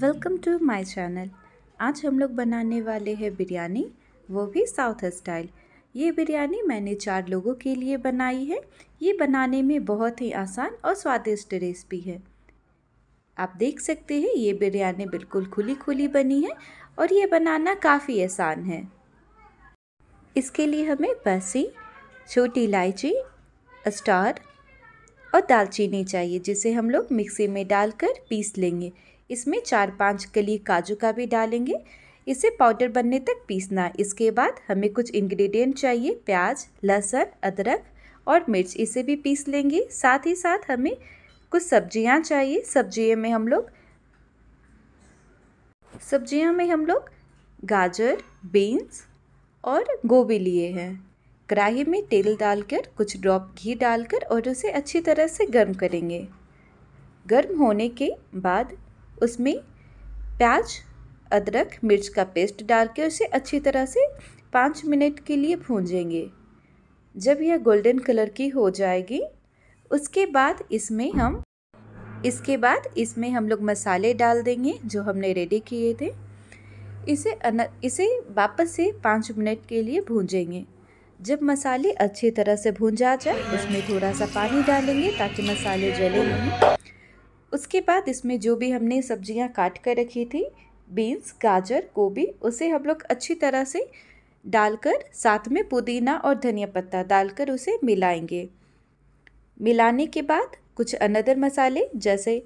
welcome to my channel आज हम लोग बनाने वाले हैं बिरयानी वो भी साउथ स्टाइल ये बिरयानी मैंने चार लोगों के लिए बनाई है ये बनाने में बहुत ही आसान और स्वादिष्ट रेसिपी है आप देख सकते हैं ये बिरयानी बिल्कुल खुली खुली बनी है और ये बनाना काफ़ी आसान है इसके लिए हमें बसी छोटी इलायची स्टार और दालचीनी चाहिए जिसे हम लोग मिक्सी में डालकर पीस लेंगे इसमें चार पांच कली काजू का भी डालेंगे इसे पाउडर बनने तक पीसना इसके बाद हमें कुछ इंग्रेडिएंट चाहिए प्याज लहसुन अदरक और मिर्च इसे भी पीस लेंगे साथ ही साथ हमें कुछ सब्जियां चाहिए सब्जियों में हम लोग सब्जियों में हम लोग गाजर बीन्स और गोभी लिए हैं कढ़ाही में तेल डालकर कुछ ड्रॉप घी डालकर और उसे अच्छी तरह से गर्म करेंगे गर्म होने के बाद उसमें प्याज अदरक मिर्च का पेस्ट डाल के उसे अच्छी तरह से पाँच मिनट के लिए भूंजेंगे जब यह गोल्डन कलर की हो जाएगी उसके बाद इसमें हम इसके बाद इसमें हम लोग मसाले डाल देंगे जो हमने रेडी किए थे इसे अन इसे वापस से पाँच मिनट के लिए भूंजेंगे जब मसाले अच्छी तरह से भूंजा जाए उसमें थोड़ा सा पानी डालेंगे ताकि मसाले जले नहीं उसके बाद इसमें जो भी हमने सब्जियां काट कर रखी थी बीन्स गाजर गोभी उसे हम लोग अच्छी तरह से डालकर साथ में पुदीना और धनिया पत्ता डालकर उसे मिलाएंगे मिलाने के बाद कुछ अनदर मसाले जैसे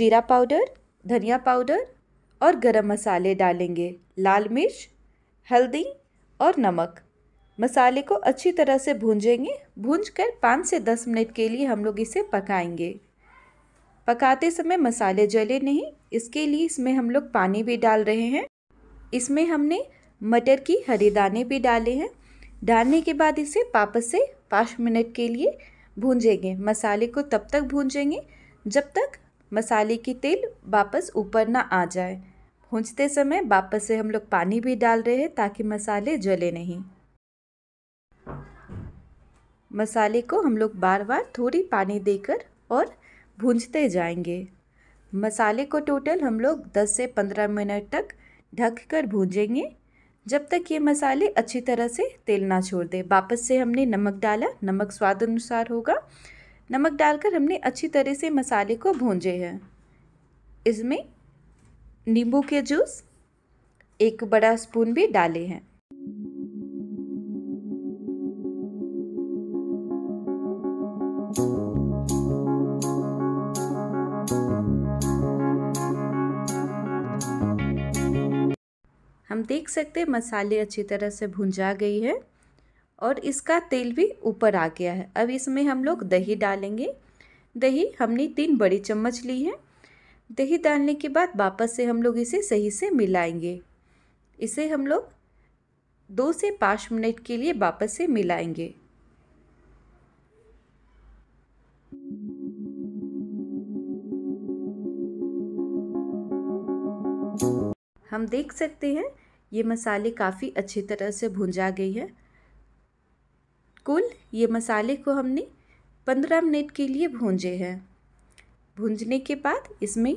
जीरा पाउडर धनिया पाउडर और गरम मसाले डालेंगे लाल मिर्च हल्दी और नमक मसाले को अच्छी तरह से भूंजेंगे भूंज कर पाँच से दस मिनट के लिए हम लोग इसे पकाएंगे पकाते समय मसाले जले नहीं इसके लिए इसमें हम लोग पानी भी डाल रहे हैं इसमें हमने मटर की हरे दाने भी डाले हैं डालने के बाद इसे वापस से पाँच मिनट के लिए भूंजेंगे मसाले को तब तक भूंजेंगे जब तक मसाले की तेल वापस ऊपर ना आ जाए भूंजते समय वापस से हम लोग पानी भी डाल रहे हैं ताकि मसाले जले नहीं मसाले को हम लोग बार बार थोड़ी पानी देकर और भूंजते जाएंगे मसाले को टोटल हम लोग 10 से 15 मिनट तक ढक कर भूंजेंगे जब तक ये मसाले अच्छी तरह से तेल ना छोड़ दे वापस से हमने नमक डाला नमक स्वाद अनुसार होगा नमक डालकर हमने अच्छी तरह से मसाले को भूंजे हैं इसमें नींबू के जूस एक बड़ा स्पून भी डाले हैं thank you देख सकते हैं मसाले अच्छी तरह से भुंजा गई है और इसका तेल भी ऊपर आ गया है अब इसमें हम लोग दही डालेंगे दही हमने तीन बड़ी चम्मच ली है दही डालने के बाद वापस से हम लोग इसे सही से मिलाएंगे इसे हम लोग दो से पाँच मिनट के लिए वापस से मिलाएंगे हम देख सकते हैं ये मसाले काफ़ी अच्छी तरह से भुंजा गई है कुल ये मसाले को हमने पंद्रह मिनट के लिए भूंजे हैं भूंजने के बाद इसमें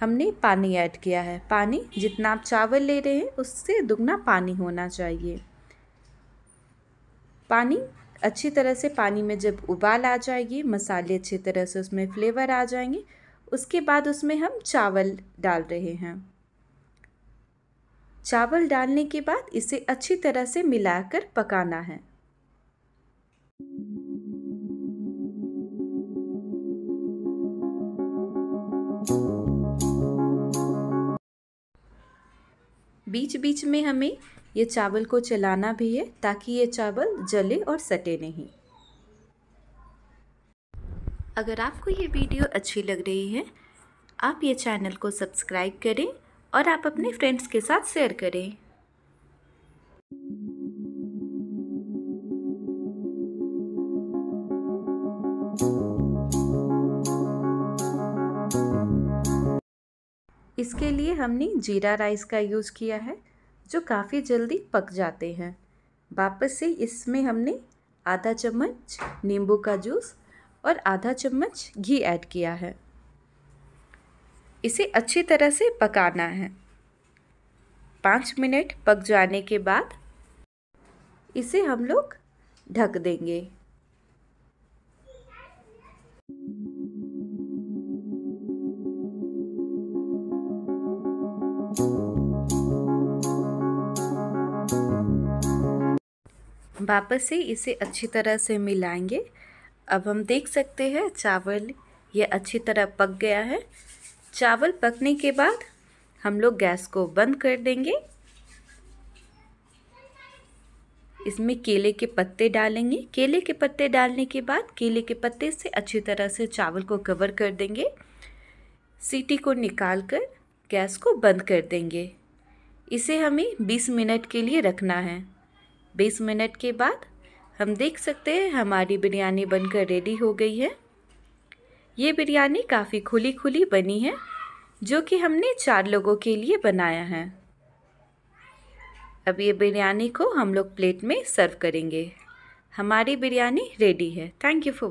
हमने पानी ऐड किया है पानी जितना आप चावल ले रहे हैं उससे दुगना पानी होना चाहिए पानी अच्छी तरह से पानी में जब उबाल आ जाएगी मसाले अच्छी तरह से उसमें फ्लेवर आ जाएंगे उसके बाद उसमें हम चावल डाल रहे हैं चावल डालने के बाद इसे अच्छी तरह से मिलाकर पकाना है बीच बीच में हमें ये चावल को चलाना भी है ताकि ये चावल जले और सटे नहीं अगर आपको ये वीडियो अच्छी लग रही है आप ये चैनल को सब्सक्राइब करें और आप अपने फ्रेंड्स के साथ शेयर करें इसके लिए हमने जीरा राइस का यूज़ किया है जो काफ़ी जल्दी पक जाते हैं वापस से इसमें हमने आधा चम्मच नींबू का जूस और आधा चम्मच घी ऐड किया है इसे अच्छी तरह से पकाना है पाँच मिनट पक जाने के बाद इसे हम लोग ढक देंगे वापस से इसे अच्छी तरह से मिलाएंगे अब हम देख सकते हैं चावल ये अच्छी तरह पक गया है चावल पकने के बाद हम लोग गैस को बंद कर देंगे इसमें केले के पत्ते डालेंगे केले के पत्ते डालने के बाद केले के पत्ते से अच्छी तरह से चावल को कवर कर देंगे सीटी को निकाल कर गैस को बंद कर देंगे इसे हमें 20 मिनट के लिए रखना है 20 मिनट के बाद हम देख सकते हैं हमारी बिरयानी बनकर रेडी हो गई है ये बिरयानी काफ़ी खुली खुली बनी है जो कि हमने चार लोगों के लिए बनाया है अब ये बिरयानी को हम लोग प्लेट में सर्व करेंगे हमारी बिरयानी रेडी है थैंक यू फॉर